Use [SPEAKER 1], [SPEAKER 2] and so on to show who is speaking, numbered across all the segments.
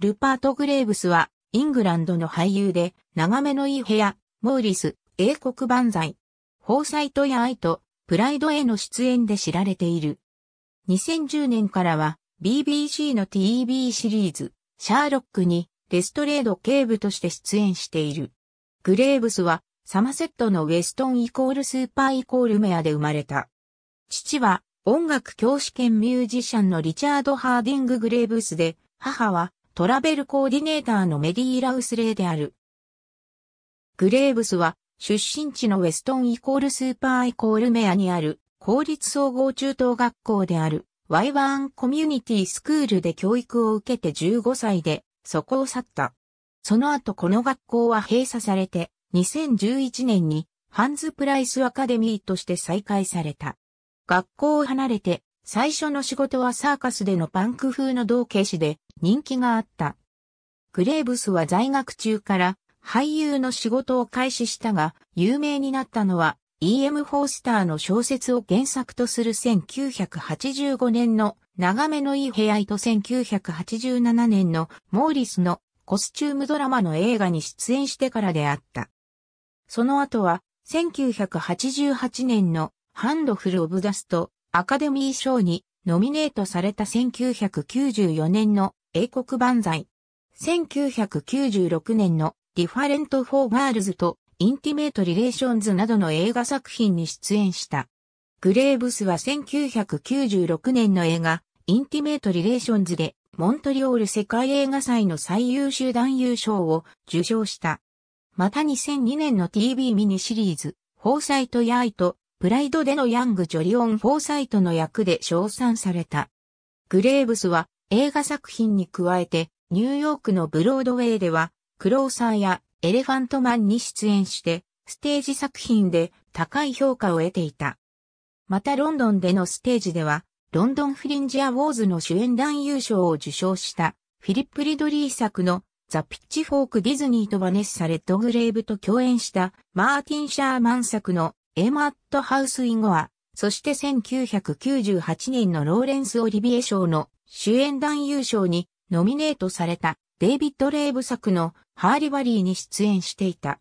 [SPEAKER 1] ルパート・グレーブスは、イングランドの俳優で、長めのいい部屋、モーリス、英国万歳、フォーサイトや愛と、プライドへの出演で知られている。2010年からは、BBC の TV シリーズ、シャーロックに、レストレード警部として出演している。グレーブスは、サマセットのウェストンイコールスーパーイコールメアで生まれた。父は、音楽教師兼ミュージシャンのリチャード・ハーディング・グレーブスで、母は、トラベルコーディネーターのメディー・ラウスレーである。グレーブスは、出身地のウェストンイコールスーパーイコールメアにある、公立総合中等学校である、ワイワーンコミュニティスクールで教育を受けて15歳で、そこを去った。その後この学校は閉鎖されて、2011年にハンズ・プライス・アカデミーとして再開された。学校を離れて最初の仕事はサーカスでのパンク風の道化師で人気があった。グレーブスは在学中から俳優の仕事を開始したが、有名になったのは E.M. フォースターの小説を原作とする1985年の長めのいい部屋と1987年のモーリスのコスチュームドラマの映画に出演してからであった。その後は1988年のハンドフル・オブ・ダスト、アカデミー賞にノミネートされた1994年の英国万歳。1996年のディファレント・フォー・ガールズとインティメート・リレーションズなどの映画作品に出演した。グレーブスは1996年の映画インティメート・リレーションズでモントリオール世界映画祭の最優秀男優賞を受賞した。また2002年の TV ミニシリーズ、フォーサイト・ヤイト、プライドでのヤング・ジョリオン・フォーサイトの役で称賛された。グレーブスは映画作品に加えてニューヨークのブロードウェイではクローサーやエレファントマンに出演してステージ作品で高い評価を得ていた。またロンドンでのステージではロンドンフリンジアウォーズの主演男優賞を受賞したフィリップ・リドリー作のザ・ピッチフォーク・ディズニーとバネッサ・レッドグレーブと共演したマーティン・シャーマン作のエマットハウス・イゴア、そして1998年のローレンス・オリビエ賞の主演男優賞にノミネートされたデイビッド・レーブ作のハーリバリーに出演していた。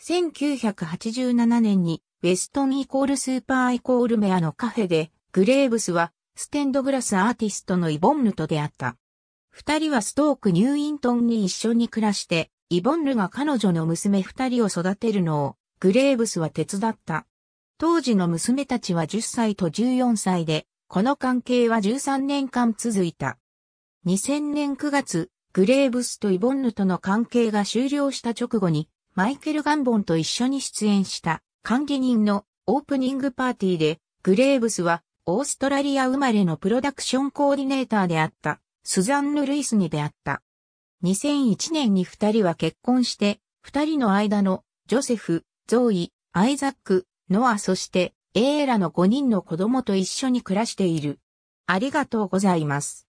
[SPEAKER 1] 1987年にウェストンイコールスーパーイコールメアのカフェでグレーブスはステンドグラスアーティストのイボンヌと出会った。二人はストーク・ニューイントンに一緒に暮らして、イボンヌが彼女の娘二人を育てるのをグレーブスは手伝った。当時の娘たちは10歳と14歳で、この関係は13年間続いた。2000年9月、グレーブスとイボンヌとの関係が終了した直後に、マイケル・ガンボンと一緒に出演した管理人のオープニングパーティーで、グレーブスはオーストラリア生まれのプロダクションコーディネーターであったスザンヌ・ルイスに出会った。2001年に二人は結婚して、二人の間のジョセフ、ゾーイ、アイザック、ノアそして、エーラの5人の子供と一緒に暮らしている。ありがとうございます。